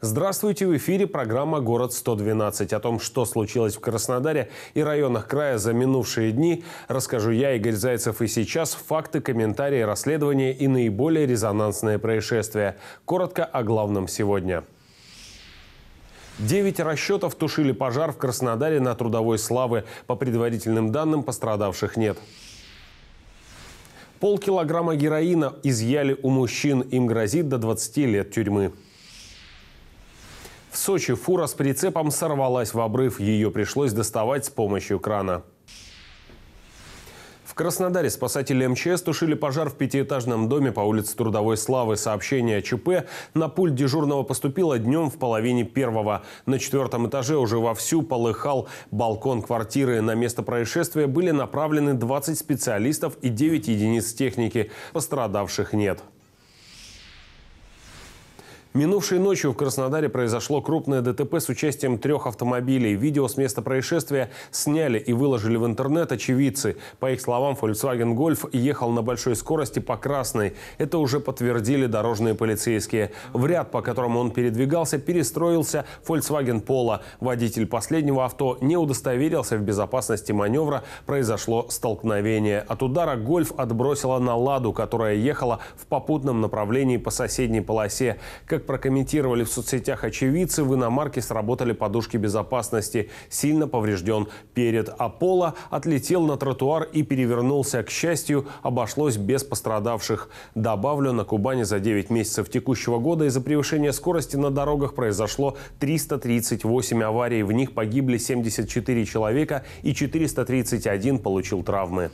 Здравствуйте, в эфире программа «Город-112». О том, что случилось в Краснодаре и районах края за минувшие дни, расскажу я, Игорь Зайцев, и сейчас факты, комментарии, расследования и наиболее резонансные происшествия. Коротко о главном сегодня. Девять расчетов тушили пожар в Краснодаре на трудовой славы. По предварительным данным, пострадавших нет. Полкилограмма героина изъяли у мужчин. Им грозит до 20 лет тюрьмы. В Сочи фура с прицепом сорвалась в обрыв. Ее пришлось доставать с помощью крана. В Краснодаре спасатели МЧС тушили пожар в пятиэтажном доме по улице Трудовой Славы. Сообщение о ЧП на пульт дежурного поступило днем в половине первого. На четвертом этаже уже вовсю полыхал балкон квартиры. На место происшествия были направлены 20 специалистов и 9 единиц техники. Пострадавших нет. Минувшей ночью в Краснодаре произошло крупное ДТП с участием трех автомобилей. Видео с места происшествия сняли и выложили в интернет очевидцы. По их словам, Volkswagen Golf ехал на большой скорости по красной. Это уже подтвердили дорожные полицейские. В ряд, по которому он передвигался, перестроился Volkswagen Polo. Водитель последнего авто не удостоверился в безопасности маневра. Произошло столкновение. От удара Гольф отбросила на «Ладу», которая ехала в попутном направлении по соседней полосе. Как как прокомментировали в соцсетях очевидцы, в иномарке сработали подушки безопасности. Сильно поврежден перед Аполло, отлетел на тротуар и перевернулся. К счастью, обошлось без пострадавших. Добавлю, на Кубани за 9 месяцев текущего года из-за превышения скорости на дорогах произошло 338 аварий. В них погибли 74 человека и 431 получил травмы.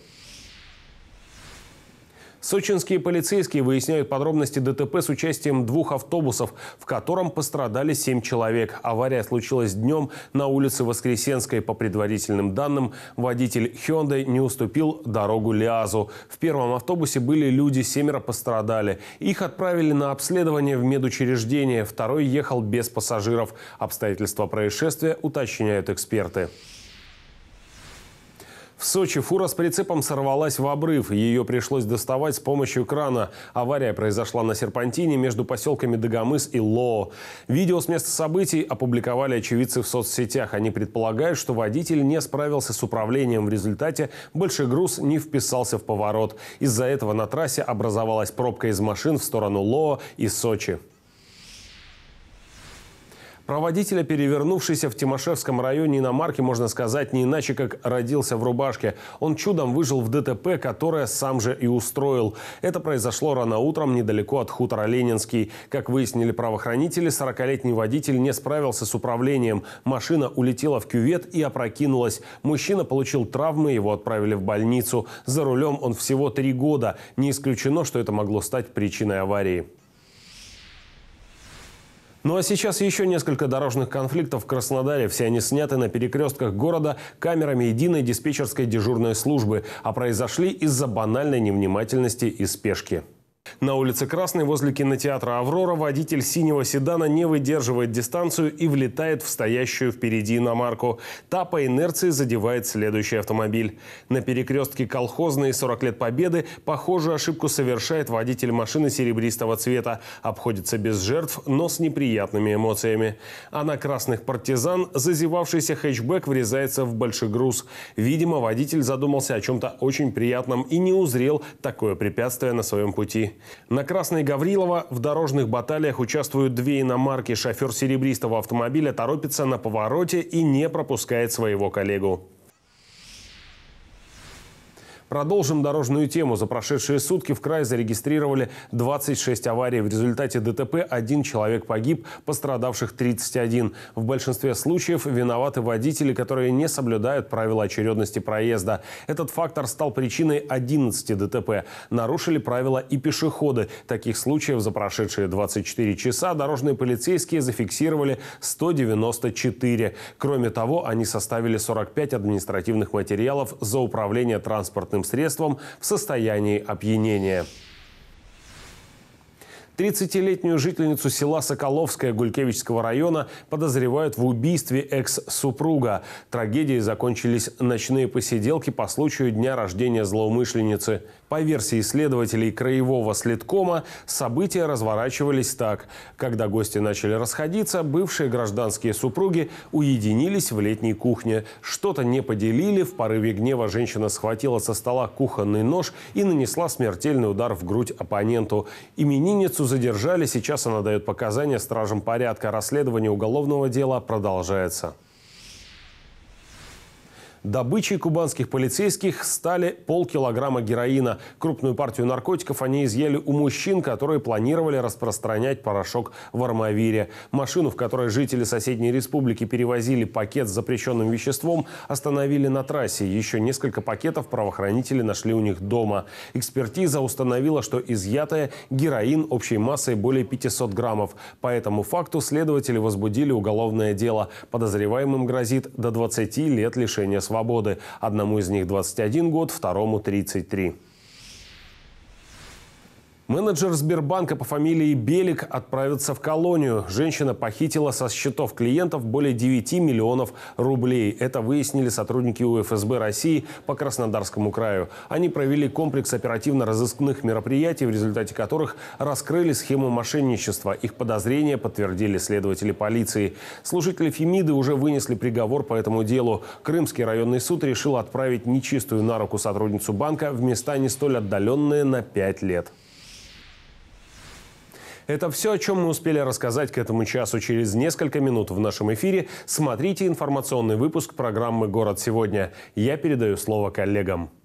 Сочинские полицейские выясняют подробности ДТП с участием двух автобусов, в котором пострадали семь человек. Авария случилась днем на улице Воскресенской. По предварительным данным, водитель Hyundai не уступил дорогу Лиазу. В первом автобусе были люди, семеро пострадали. Их отправили на обследование в медучреждение. Второй ехал без пассажиров. Обстоятельства происшествия уточняют эксперты. В Сочи фура с прицепом сорвалась в обрыв. Ее пришлось доставать с помощью крана. Авария произошла на серпантине между поселками Дагомыс и Лоо. Видео с места событий опубликовали очевидцы в соцсетях. Они предполагают, что водитель не справился с управлением. В результате большой груз не вписался в поворот. Из-за этого на трассе образовалась пробка из машин в сторону Лоо и Сочи. Проводителя, водителя, перевернувшийся в Тимошевском районе иномарки, можно сказать не иначе, как родился в рубашке. Он чудом выжил в ДТП, которое сам же и устроил. Это произошло рано утром недалеко от хутора Ленинский. Как выяснили правоохранители, 40-летний водитель не справился с управлением. Машина улетела в кювет и опрокинулась. Мужчина получил травмы, его отправили в больницу. За рулем он всего три года. Не исключено, что это могло стать причиной аварии. Ну а сейчас еще несколько дорожных конфликтов в Краснодаре. Все они сняты на перекрестках города камерами единой диспетчерской дежурной службы, а произошли из-за банальной невнимательности и спешки. На улице Красной возле кинотеатра «Аврора» водитель синего седана не выдерживает дистанцию и влетает в стоящую впереди иномарку. Та по инерции задевает следующий автомобиль. На перекрестке колхозной 40 лет Победы похожую ошибку совершает водитель машины серебристого цвета. Обходится без жертв, но с неприятными эмоциями. А на красных партизан зазевавшийся хэтчбэк врезается в большой груз. Видимо, водитель задумался о чем-то очень приятном и не узрел такое препятствие на своем пути. На Красной Гаврилова в дорожных баталиях участвуют две иномарки. Шофер серебристого автомобиля торопится на повороте и не пропускает своего коллегу. Продолжим дорожную тему. За прошедшие сутки в край зарегистрировали 26 аварий. В результате ДТП один человек погиб, пострадавших 31. В большинстве случаев виноваты водители, которые не соблюдают правила очередности проезда. Этот фактор стал причиной 11 ДТП. Нарушили правила и пешеходы. Таких случаев за прошедшие 24 часа дорожные полицейские зафиксировали 194. Кроме того, они составили 45 административных материалов за управление транспортом транспортным средством в состоянии опьянения. 30-летнюю жительницу села Соколовская Гулькевичского района подозревают в убийстве экс-супруга. Трагедией закончились ночные посиделки по случаю дня рождения злоумышленницы. По версии исследователей краевого следкома, события разворачивались так. Когда гости начали расходиться, бывшие гражданские супруги уединились в летней кухне. Что-то не поделили, в порыве гнева женщина схватила со стола кухонный нож и нанесла смертельный удар в грудь оппоненту. Именинницу Убийцу задержали, сейчас она дает показания стражам порядка. Расследование уголовного дела продолжается. Добычей кубанских полицейских стали полкилограмма героина. Крупную партию наркотиков они изъяли у мужчин, которые планировали распространять порошок в Армавире. Машину, в которой жители соседней республики перевозили пакет с запрещенным веществом, остановили на трассе. Еще несколько пакетов правоохранители нашли у них дома. Экспертиза установила, что изъятое героин общей массой более 500 граммов. По этому факту следователи возбудили уголовное дело. Подозреваемым грозит до 20 лет лишения свободы свободы. Одному из них 21 год, второму 33. Менеджер Сбербанка по фамилии Белик отправится в колонию. Женщина похитила со счетов клиентов более 9 миллионов рублей. Это выяснили сотрудники УФСБ России по Краснодарскому краю. Они провели комплекс оперативно-розыскных мероприятий, в результате которых раскрыли схему мошенничества. Их подозрения подтвердили следователи полиции. Служители Фемиды уже вынесли приговор по этому делу. Крымский районный суд решил отправить нечистую на руку сотрудницу банка в места не столь отдаленные на 5 лет. Это все, о чем мы успели рассказать к этому часу. Через несколько минут в нашем эфире смотрите информационный выпуск программы «Город сегодня». Я передаю слово коллегам.